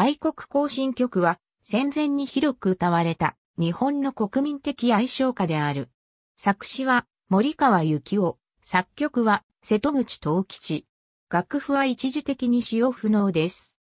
愛国行進曲は戦前に広く歌われた日本の国民的愛唱歌である。作詞は森川幸夫、作曲は瀬戸口東吉。楽譜は一時的に使用不能です。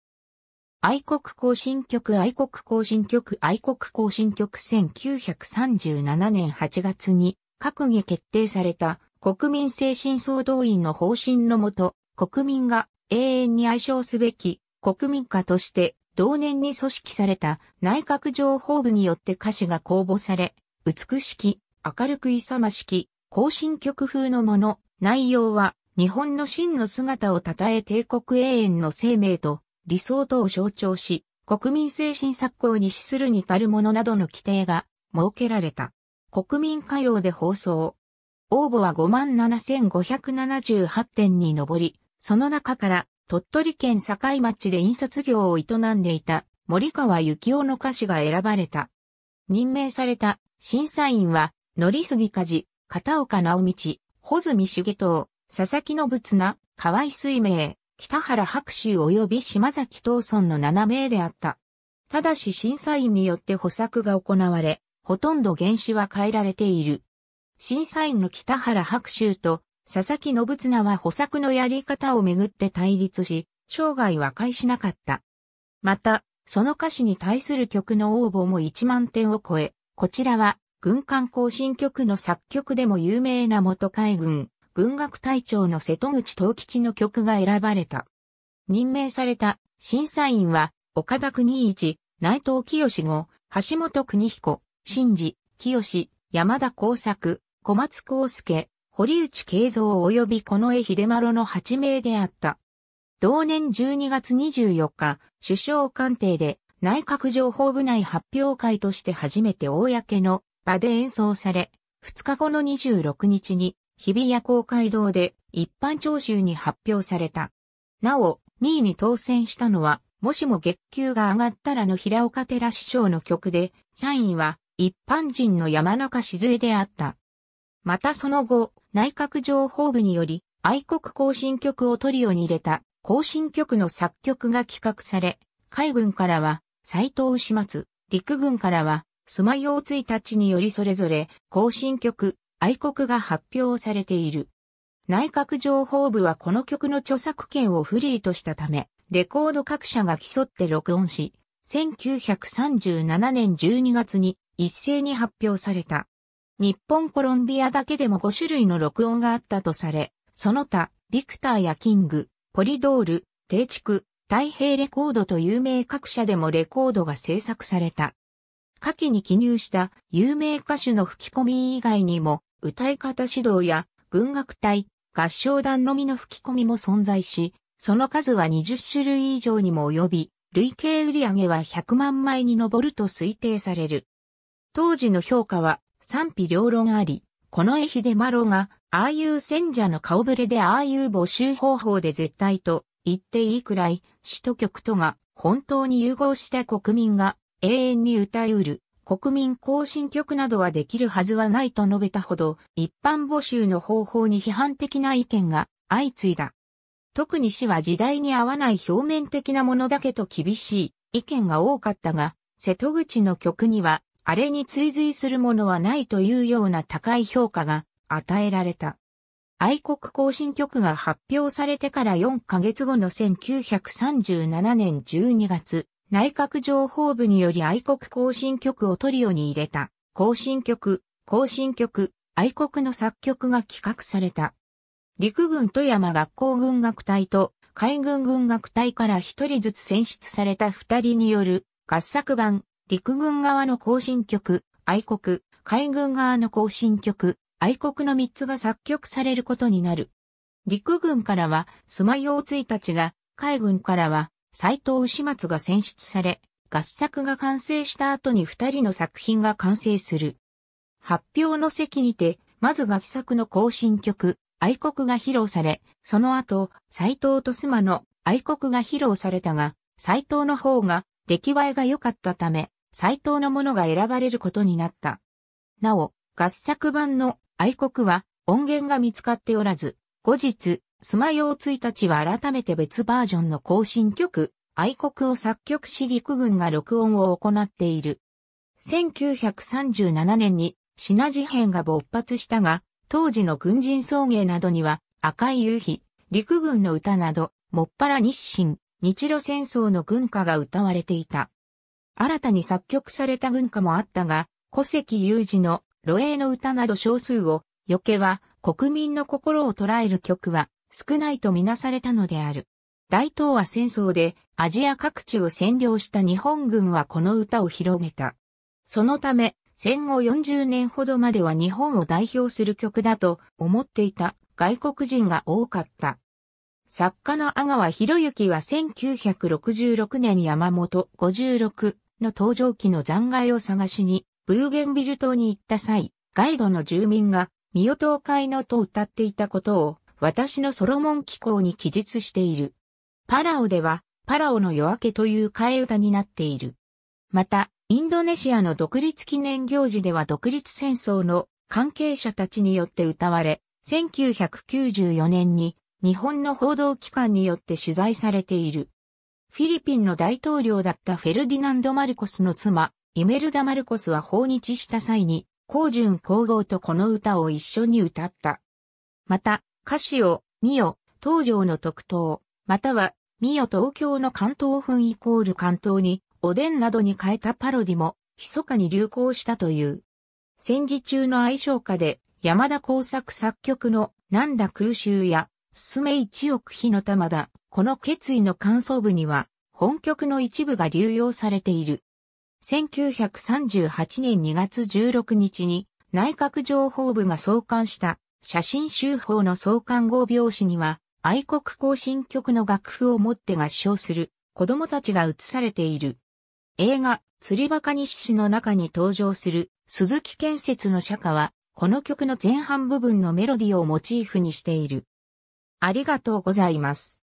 愛国行進曲愛国行進曲愛国行進曲1937年8月に閣議決定された国民精神総動員の方針のもと、国民が永遠に愛称すべき国民歌として同年に組織された内閣情報部によって歌詞が公募され、美しき、明るく勇ましき、行進曲風のもの、内容は日本の真の姿を称え帝国永遠の生命と理想とを象徴し、国民精神作興に資するに足るものなどの規定が設けられた。国民歌謡で放送。応募は57,578点に上り、その中から鳥取県境町で印刷業を営んでいた森川幸男の歌詞が選ばれた。任命された審査員は、乗杉梶、片岡直道、穂積重藤、佐々木信綱、河合水明、北原白秋及び島崎東村の7名であった。ただし審査員によって補作が行われ、ほとんど原子は変えられている。審査員の北原白秋と佐々木信綱は補作のやり方をめぐって対立し、生涯和解しなかった。また、その歌詞に対する曲の応募も1万点を超え、こちらは、軍艦行進曲の作曲でも有名な元海軍、軍学隊長の瀬戸口東吉の曲が選ばれた。任命された審査員は、岡田国一、内藤清後、橋本邦彦、新次、清、山田耕作、小松康介、堀内慶三及びこの秀丸の八名であった。同年12月24日、首相官邸で内閣情報部内発表会として初めて公の場で演奏され、2日後の26日に日比谷公会堂で一般聴衆に発表された。なお、2位に当選したのは、もしも月給が上がったらの平岡寺市長の曲で、3位は一般人の山中静江であった。またその後、内閣情報部により、愛国行進曲をトリオに入れた、行進曲の作曲が企画され、海軍からは、斎藤牛松、陸軍からは、スマヨーツイたちによりそれぞれ、行進曲、愛国が発表されている。内閣情報部はこの曲の著作権をフリーとしたため、レコード各社が競って録音し、1937年12月に一斉に発表された。日本コロンビアだけでも5種類の録音があったとされ、その他、ビクターやキング、ポリドール、地畜、太平レコードと有名各社でもレコードが制作された。下記に記入した有名歌手の吹き込み以外にも、歌い方指導や軍楽隊、合唱団のみの吹き込みも存在し、その数は20種類以上にも及び、累計売上は100万枚に上ると推定される。当時の評価は賛否両論あり、この絵秀丸が、ああいう戦者の顔ぶれでああいう募集方法で絶対と言っていいくらい、首都局とが本当に融合した国民が永遠に歌いうる国民行進局などはできるはずはないと述べたほど、一般募集の方法に批判的な意見が相次いだ。特に市は時代に合わない表面的なものだけと厳しい意見が多かったが、瀬戸口の曲にはあれに追随するものはないというような高い評価が与えられた。愛国行進曲が発表されてから4ヶ月後の1937年12月、内閣情報部により愛国行進曲をトリオに入れた、行進曲、行進曲、愛国の作曲が企画された。陸軍富山学校軍楽隊と海軍軍楽隊から一人ずつ選出された二人による合作版陸軍側の行進曲、愛国、海軍側の行進曲、愛国の3つが作曲されることになる。陸軍からは、妻ツイたちが、海軍からは、斎藤牛松が選出され、合作が完成した後に2人の作品が完成する。発表の席にて、まず合作の行進曲、愛国が披露され、その後、斎藤と妻の愛国が披露されたが、斎藤の方が、出来栄えが良かったため、最藤のものが選ばれることになった。なお、合作版の愛国は音源が見つかっておらず、後日、スマ用1日は改めて別バージョンの更新曲、愛国を作曲し陸軍が録音を行っている。1937年に品事変が勃発したが、当時の軍人送迎などには赤い夕日、陸軍の歌など、もっぱら日清、日露戦争の軍歌が歌われていた。新たに作曲された軍歌もあったが、古籍有事の露営の歌など少数を、余計は国民の心を捉える曲は少ないとみなされたのである。大東亜戦争でアジア各地を占領した日本軍はこの歌を広めた。そのため、戦後40年ほどまでは日本を代表する曲だと思っていた外国人が多かった。作家の阿川博之は1966年山本56の登場機の残骸を探しに、ブーゲンビル島に行った際、ガイドの住民が、ミオ島海のと歌っていたことを、私のソロモン機構に記述している。パラオでは、パラオの夜明けという替え歌になっている。また、インドネシアの独立記念行事では独立戦争の関係者たちによって歌われ、1994年に日本の報道機関によって取材されている。フィリピンの大統領だったフェルディナンド・マルコスの妻、イメルダ・マルコスは訪日した際に、高順皇后とこの歌を一緒に歌った。また、歌詞を、ミオ、東条の特等、または、ミオ東京の関東風イコール関東に、おでんなどに変えたパロディも、密かに流行したという。戦時中の愛称歌で、山田工作作曲の、なんだ空襲や、すすめ一億火の玉だ、この決意の感想部には、本曲の一部が流用されている。1938年2月16日に内閣情報部が創刊した写真集報の創刊号表紙には愛国行進曲の楽譜を持って合唱する子供たちが映されている。映画釣りバカ日誌の中に登場する鈴木建設の釈迦はこの曲の前半部分のメロディをモチーフにしている。ありがとうございます。